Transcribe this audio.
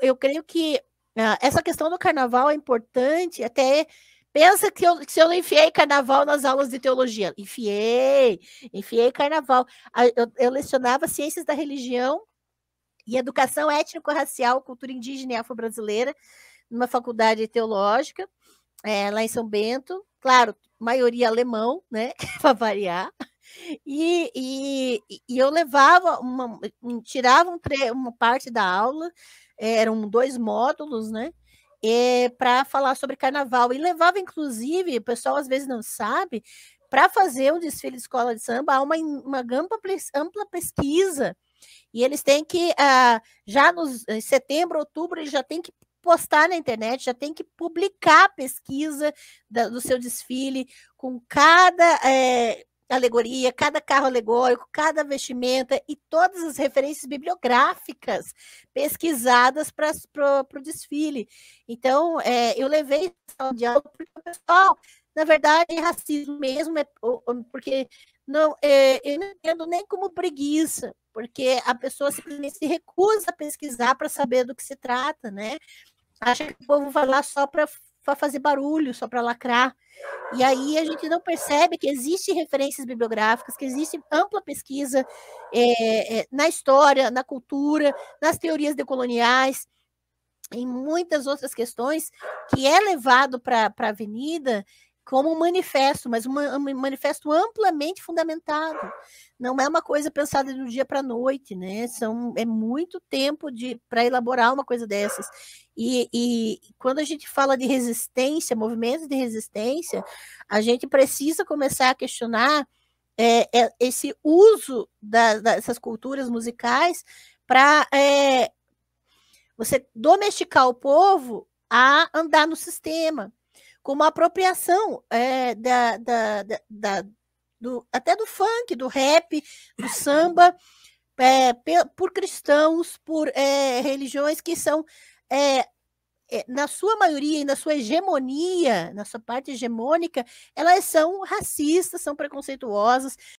eu creio que ah, essa questão do carnaval é importante, até pensa que, eu, que se eu não enfiei carnaval nas aulas de teologia. Enfiei, enfiei carnaval. Eu, eu lecionava ciências da religião e educação étnico-racial, cultura indígena e afro-brasileira, numa faculdade teológica, é, lá em São Bento. Claro, maioria alemão, né? Para variar. E, e, e, eu levava uma, tirava um tre uma parte da aula eram dois módulos, né? É, para falar sobre carnaval. E levava, inclusive, o pessoal às vezes não sabe, para fazer um desfile de escola de samba, há uma, uma ampla, ampla pesquisa. E eles têm que, ah, já nos em eh, setembro, outubro, eles já têm que postar na internet, já tem que publicar a pesquisa da, do seu desfile com cada é, alegoria, cada carro alegórico, cada vestimenta e todas as referências bibliográficas pesquisadas para o desfile. Então, é, eu levei ao diálogo porque o pessoal, na verdade, é racismo mesmo, é, porque não, é, eu não entendo nem como preguiça, porque a pessoa simplesmente se recusa a pesquisar para saber do que se trata, né? Acha que o povo vai lá só para para fazer barulho, só para lacrar. E aí a gente não percebe que existem referências bibliográficas, que existe ampla pesquisa é, é, na história, na cultura, nas teorias decoloniais, em muitas outras questões, que é levado para a avenida como um manifesto, mas um manifesto amplamente fundamentado. Não é uma coisa pensada do dia para a noite, né? São, é muito tempo de para elaborar uma coisa dessas. E, e, quando a gente fala de resistência, movimentos de resistência, a gente precisa começar a questionar é, é, esse uso da, dessas culturas musicais para é, você domesticar o povo a andar no sistema como apropriação é, da, da, da, do, até do funk, do rap, do samba, é, por cristãos, por é, religiões que são, é, é, na sua maioria e na sua hegemonia, na sua parte hegemônica, elas são racistas, são preconceituosas,